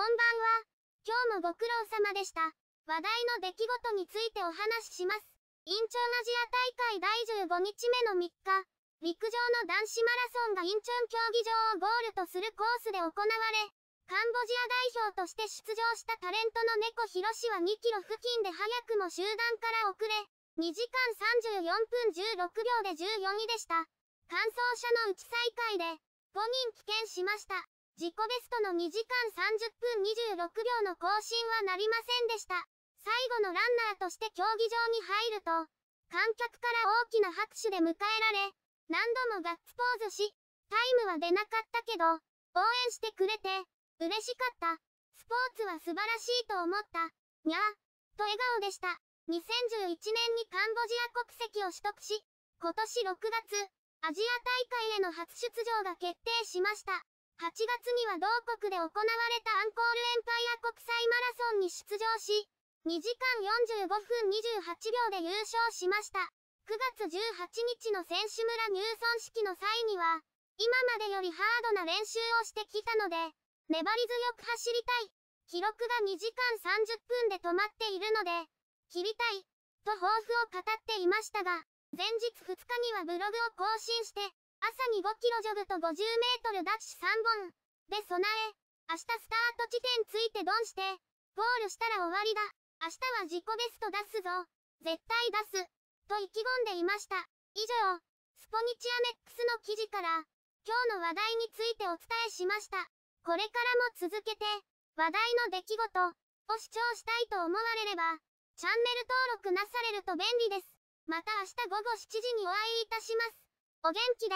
こんばんは。今日もご苦労様でした。話題の出来事についてお話しします。インチョンアジア大会第15日目の3日、陸上の男子マラソンがインチョン競技場をゴールとするコースで行われ、カンボジア代表として出場したタレントの猫ひろしは2キロ付近で早くも集団から遅れ、2時間34分16秒で14位でした。完走者のうち最下位で、5人棄権しました。自己ベストの2時間30分26秒の更新はなりませんでした。最後のランナーとして競技場に入ると、観客から大きな拍手で迎えられ、何度もガッツポーズし、タイムは出なかったけど、応援してくれて、嬉しかった。スポーツは素晴らしいと思った。にゃー、と笑顔でした。2011年にカンボジア国籍を取得し、今年6月、アジア大会への初出場が決定しました。8月には同国で行われたアンコールエンパイア国際マラソンに出場し、2時間45分28秒で優勝しました。9月18日の選手村入村式の際には、今までよりハードな練習をしてきたので、粘り強く走りたい。記録が2時間30分で止まっているので、切りたい、と抱負を語っていましたが、前日2日にはブログを更新して、朝に5キロジョグと50メートルダッシュ3本。で備え。明日スタート地点ついてドンして。ゴールしたら終わりだ。明日は自己ベスト出すぞ。絶対出す。と意気込んでいました。以上、スポニチアメックスの記事から、今日の話題についてお伝えしました。これからも続けて、話題の出来事を視聴したいと思われれば、チャンネル登録なされると便利です。また明日午後7時にお会いいたします。お元気で。